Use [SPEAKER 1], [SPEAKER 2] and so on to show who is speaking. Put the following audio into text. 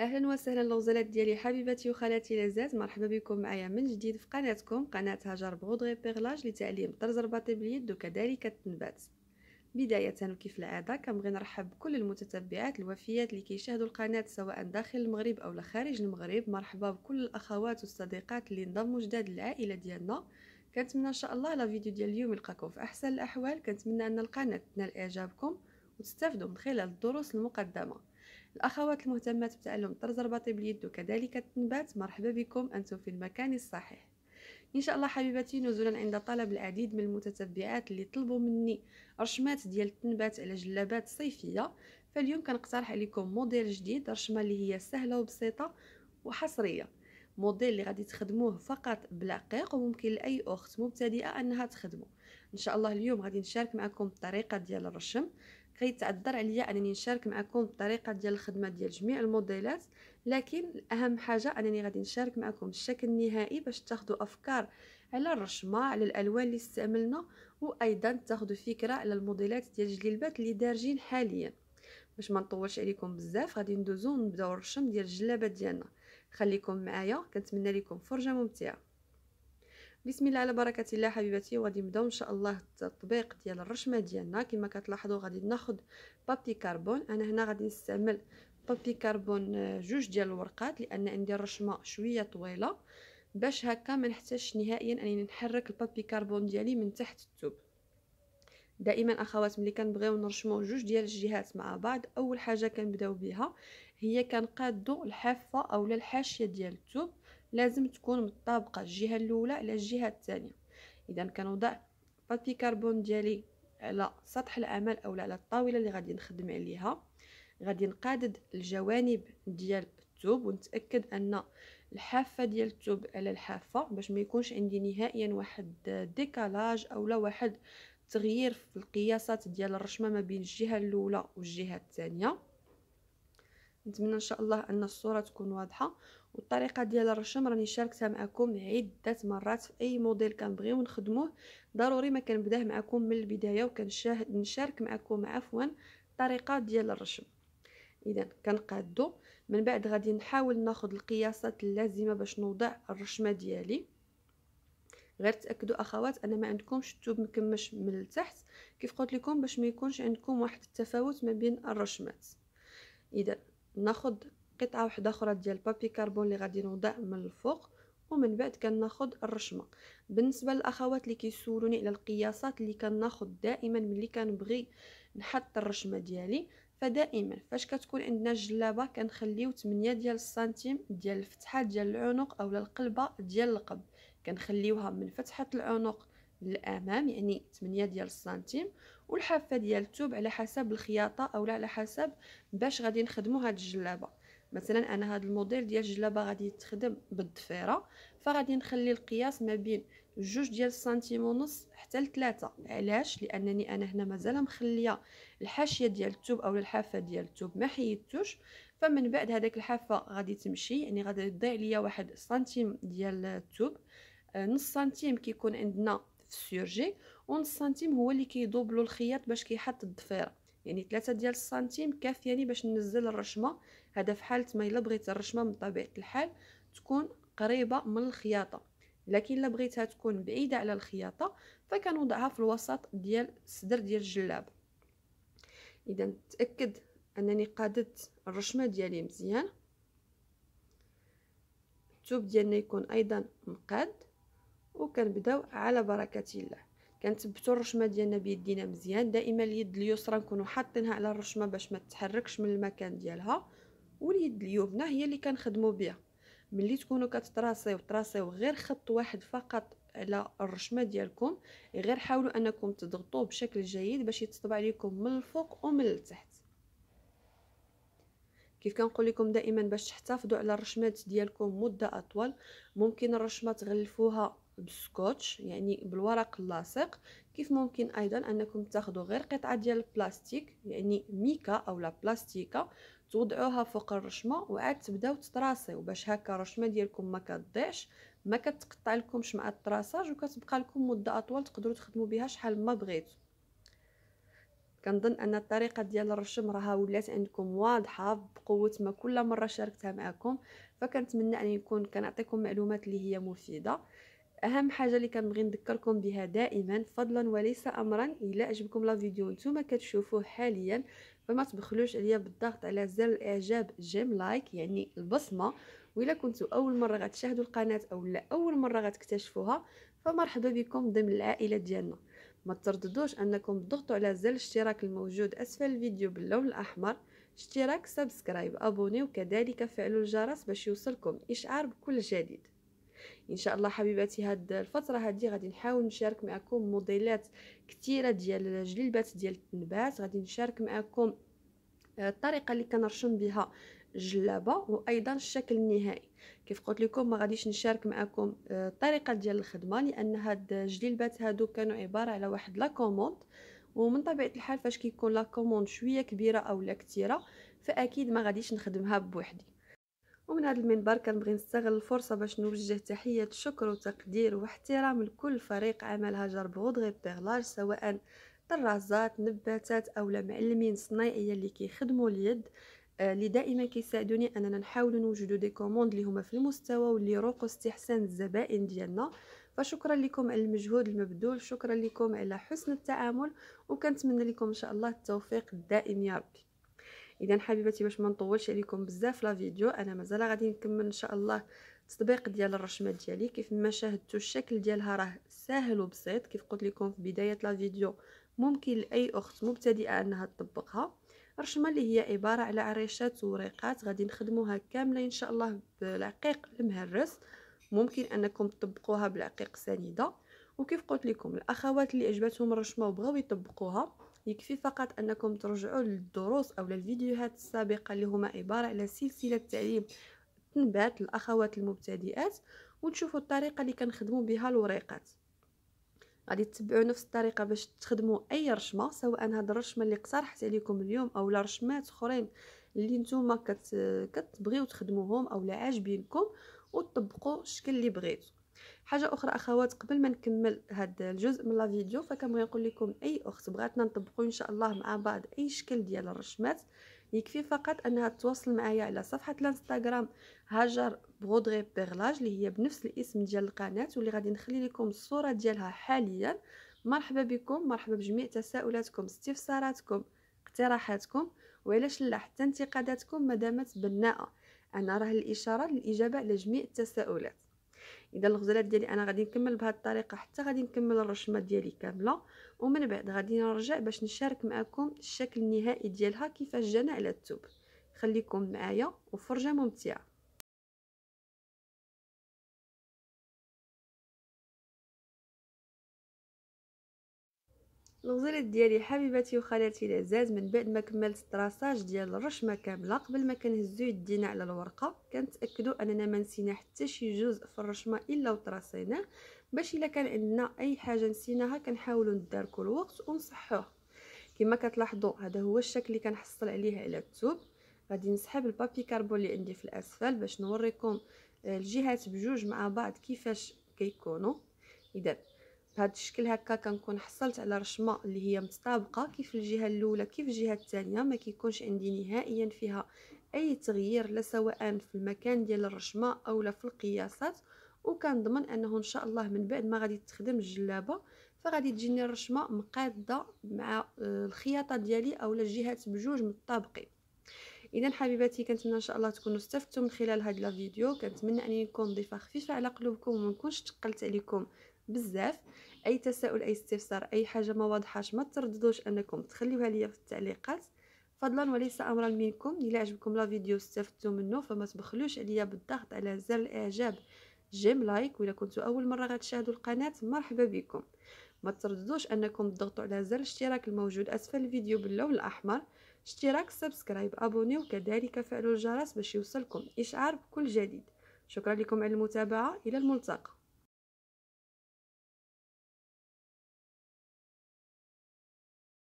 [SPEAKER 1] اهلا وسهلا الغزالات ديالي حبيباتي وخالاتي لزاز مرحبا بكم معايا من جديد في قناتكم قناه هاجر بغودغي بيغلاج لتعليم طرز رباطي باليد وكذلك التنبات بدايه وكيف العاده كنبغي نرحب بكل المتتبعات الوفيات اللي كيشاهدوا القناه سواء داخل المغرب او خارج المغرب مرحبا بكل الاخوات والصديقات اللي انضموا جداد للعائله ديالنا كنتمنى ان شاء الله لا فيديو ديال اليوم يلقاكم في احسن الاحوال كنتمنى ان القناه تنال اعجابكم وتستافدوا من خلال الدروس المقدمه الأخوات المهتمات بتعلم طرز الرباطي باليد وكذلك التنبات مرحبا بكم أنتم في المكان الصحيح ان شاء الله حبيبتي نزولا عند طلب العديد من المتتبعات اللي طلبوا مني رشمات ديال التنبات على جلابات صيفيه فاليوم كنقترح عليكم موديل جديد رشمه اللي هي سهله وبسيطه وحصريه موديل اللي غادي تخدموه فقط بلقيق وممكن لاي اخت مبتدئه انها تخدمه ان شاء الله اليوم غادي نشارك معكم الطريقه ديال الرشم غيتعذر عليا انني نشارك معكم الطريقه ديال الخدمه ديال جميع الموديلات لكن اهم حاجه انني غادي نشارك معكم الشكل النهائي باش تاخذوا افكار على الرشمه على الالوان اللي استعملنا وايضا تاخذوا فكره على الموديلات ديال الجلابات اللي دارجين حاليا باش ما نطولش عليكم بزاف غادي ندوزو نبداو الرشم ديال الجلابه ديالنا خليكم معايا كنتمنى لكم فرجه ممتعه بسم الله على بركه الله حبيباتي وغادي نبداو ان شاء الله التطبيق ديال الرشمه ديالنا كما كتلاحظوا غادي ناخذ بابي كربون انا هنا غادي نستعمل بابي كربون آه، جوج ديال الورقات لان عندي الرشمه شويه طويله باش هكا ما نحتاجش نهائيا انني نحرك البابي كربون ديالي من تحت الثوب دائما اخوات ملي كنبغيو نرشمو جوج ديال الجهات مع بعض اول حاجه كنبداو بها هي كنقادو الحافه اولا الحاشيه ديال الثوب لازم تكون مطابقه الجهه الاولى على الجهه الثانيه اذا كنوضع بابي كربون ديالي على سطح العمل اولا على الطاوله اللي غادي نخدم عليها غادي نقادد الجوانب ديال الثوب ونتاكد ان الحافه ديال الثوب على الحافه باش ما يكونش عندي نهائيا واحد ديكالاج اولا واحد تغيير في القياسات ديال الرشمه ما بين الجهه الاولى والجهه الثانيه نتمنى ان شاء الله ان الصوره تكون واضحه والطريقه ديال الرشم راني شاركتها معكم عده مرات في اي موديل كنبغيو نخدموه ضروري ما كنبداه معكم من البدايه نشارك معكم عفوا الطريقه ديال الرشم اذا كنقادو من بعد غادي نحاول ناخذ القياسات اللازمه باش نوضع الرشمه ديالي غير تاكدوا اخوات ان ما عندكمش الثوب مكمش من التحت كيف قلت لكم باش ما يكونش عندكم واحد التفاوت ما بين الرشمات اذا ناخذ قطعه واحده اخرى ديال بابي كربون اللي غادي نوضع من الفوق ومن بعد كناخذ الرشمه بالنسبه للاخوات اللي كيسولوني على القياسات اللي كناخذ دائما ملي كنبغي نحط الرشمه ديالي فدائما فاش كتكون عندنا جلابه كنخليو 8 ديال السنتيم ديال الفتحه ديال العنق اولا القلبه ديال القب كنخليوها من فتحه العنق للامام يعني 8 ديال السنتيم والحافه ديال الثوب على حسب الخياطه اولا على حسب باش غادي نخدموا هاد الجلابه مثلا انا هذا الموديل ديال الجلابه غادي تخدم بالضفيره فغادي نخلي القياس ما بين جوج ديال السنتيم ونص حتى لثلاثة علاش لانني انا هنا مازال مخليه الحاشيه ديال الثوب اولا الحافه ديال الثوب ما حيدتوش فمن بعد هذاك الحافه غادي تمشي يعني غادي تضيع ليا واحد سنتيم ديال الثوب آه، نص سنتيم كيكون عندنا في السيرجي ونص سنتيم هو اللي كيدوبلو الخياط باش كيحط الضفيره يعني ثلاثة ديال السنتيم كافياني باش ننزل الرشمه هذا في حاله ما الا بغيت الرشمه من طبيعه الحال تكون قريبه من الخياطه لكن الا بغيتها تكون بعيده على الخياطه فكنوضعها في الوسط ديال صدر ديال الجلاب اذا تاكد انني قادت الرشمه ديالي مزيان التوب ديالنا يكون ايضا مقاد وكنبداو على بركه الله كنثبتوا الرشمه ديالنا بيدينا مزيان دائما اليد اليسرى نكونوا حاطينها على الرشمه باش ما تتحركش من المكان ديالها واليد اليمنى هي اللي كنخدموا بها ملي تكونوا كتطراسيو تراسيو غير خط واحد فقط على الرشمه ديالكم غير حاولوا انكم تضغطوه بشكل جيد باش يتطبع لكم من الفوق ومن التحت كيف كنقول لكم دائما باش تحتفظوا على الرشمات ديالكم مده اطول ممكن الرشمه تغلفوها بالسكوتش يعني بالورق اللاصق كيف ممكن ايضا انكم تاخذوا غير قطعه ديال البلاستيك يعني ميكا او لا بلاستيكه توضعوها فوق الرشمه وعاد تبداو تطراسيو باش هكا الرشمه ديالكم ما كتضيعش ما كتقطع لكمش مع التراصاج وكتبقى لكم مده اطول تقدروا تخدموا بها شحال ما بغيتوا كنظن ان الطريقه ديال الرشم راها ولات عندكم واضحه بقوه ما كل مره شاركتها معكم فكنتمنى ان يكون كنعطيكم معلومات اللي هي مفيده اهم حاجه اللي كنبغي نذكركم بها دائما فضلا وليس امرا الا عجبكم لا فيديو نتوما كتشوفوه حاليا فما تبخلوش عليا بالضغط على زر الاعجاب جيم لايك يعني البصمه وإلا كنتو اول مره غتشاهدوا القناه او لا اول مره غتكتشفوها فمرحبا بكم ضمن العائله ديالنا ما ترددوش انكم تضغطوا على زر الاشتراك الموجود اسفل الفيديو باللون الاحمر اشتراك سبسكرايب ابوني وكذلك فعلوا الجرس باش يوصلكم اشعار بكل جديد ان شاء الله حبيباتي هاد الفتره هادي غادي نحاول نشارك معكم موديلات كثيره ديال الجلبات ديال التنبات غادي نشارك معكم آه، الطريقه اللي كنرشم بها الجلابه وايضا الشكل النهائي كيف قلت لكم ما غاديش نشارك معكم آه، الطريقه ديال الخدمه لان هاد الجلبات هادو كانوا عباره على واحد لا كوموند ومن طبيعه الحال فاش كيكون لا كوموند شويه كبيره اولا كثيره فاكيد ما غاديش نخدمها بوحدي ومن هذا المنبر كنبغي نستغل الفرصه باش نوجه تحيه شكر وتقدير واحترام لكل فريق عمل هاجر بغودغي بيغلاج سواء طرازات نباتات اولا معلمين صنايعيه اللي كيخدموا اليد آه، اللي دائما كيساعدوني اننا نحاول نوجدوا دي كوموند اللي هما في المستوى واللي يروقوا استحسان الزبائن ديالنا فشكرا لكم على المجهود المبذول شكرا لكم على حسن التعامل وكنتمنى لكم ان شاء الله التوفيق الدائم يا ربي اذا حبيباتي باش ما نطولش عليكم بزاف لا فيديو انا مازال غادي نكمل ان شاء الله التطبيق ديال الرشمه ديالي كيف ما شاهدتوا الشكل ديالها راه ساهل وبسيط كيف قلت لكم في بدايه لا فيديو ممكن لاي اخت مبتدئه انها تطبقها الرشمه اللي هي عباره على عريشات وريقات غادي نخدموها كامله ان شاء الله بالعقيق المهرس ممكن انكم تطبقوها بالعقيق سنيده وكيف قلت لكم الاخوات اللي عجبتهم الرشمه وبغاو يطبقوها يكفي فقط أنكم ترجعوا للدروس أو للفيديوهات السابقة اللي هما عبارة على سلسلة تعليم تنبات الأخوات المبتدئات وتشوفوا الطريقة اللي كنخدموا بها الوريقات غادي تتبعوا نفس الطريقه باش تخدموا اي رشمه سواء هاد الرشمه اللي اقترحت عليكم اليوم او لا رشمات اخرين اللي نتوما كت... كتبغيو تخدموهم او لا عاجبينكم وتطبقوا الشكل اللي بغيتو حاجه اخرى اخوات قبل ما نكمل هذا الجزء من لا فيديو فكنبغي نقول لكم اي اخت بغاتنا نطبقوا ان شاء الله مع بعض اي شكل ديال الرشمات يكفي فقط انها تواصل معايا على صفحه الانستغرام هاجر برودري بيرلاج اللي هي بنفس الاسم ديال القناه واللي غادي نخلي لكم الصوره ديالها حاليا مرحبا بكم مرحبا بجميع تساؤلاتكم استفساراتكم اقتراحاتكم وعلاش لا حتى انتقاداتكم ما دامت بناءه انا راه الاشاره للاجابه على جميع التساؤلات اذا الغزلات ديالي انا غادي نكمل بهذه الطريقه حتى غادي نكمل الرشمه ديالي كامله ومن بعد غادي نرجع باش نشارك معكم الشكل النهائي ديالها كيفاش جانا على الثوب خليكم معايا وفرجه ممتعه الغزالات ديالي حبيباتي وخالاتي العزاز من بعد ما كملت الطراساج ديال الرشمه كامله قبل ما كنهزو يدينا على الورقه كنتاكدوا اننا ما نسينا حتى شي جزء في الرشمه الا وطراسيناه باش الا كان عندنا اي حاجه نسيناها كنحاولوا نداركو الوقت ونصحوه كما كتلاحظوا هذا هو الشكل اللي كنحصل عليه على الثوب غادي نسحب البابي كربون اللي عندي في الاسفل باش نوريكم آه، الجهات بجوج مع بعض كيفاش كيكونوا اذا بهذا الشكل هكا كنكون حصلت على رشمه اللي هي متطابقه كيف الجهه الاولى كيف الجهه الثانيه ما كيكونش عندي نهائيا فيها اي تغيير لا سواء في المكان ديال الرشمه اولا في القياسات وكنضمن انه ان شاء الله من بعد ما غادي تخدم الجلابه فغادي تجيني الرشمه مقاده مع آه، الخياطه ديالي اولا الجهات بجوج متطابقين اذا حبيباتي كنتمنى ان شاء الله تكونوا استفدتم من خلال هاد الفيديو كنتمنى اني نكون ضيفه خفيفه على قلوبكم وما نكونش ثقلت عليكم بزاف اي تساؤل اي استفسار اي حاجه ما واضحاش ما ترددوش انكم تخليوها ليا في التعليقات فضلا وليس امرا منكم الا عجبكم لا فيديو استفدتوا منه فما تبخلوش عليا بالضغط على زر الاعجاب جيم لايك واذا كنتوا اول مره غتشاهدوا القناه مرحبا بكم ما ترددوش انكم تضغطوا على زر الاشتراك الموجود اسفل الفيديو باللون الاحمر اشتراك سبسكرايب ابوني وكذلك فعلوا الجرس باش يوصلكم اشعار بكل جديد شكرا لكم على المتابعه الى الملتقى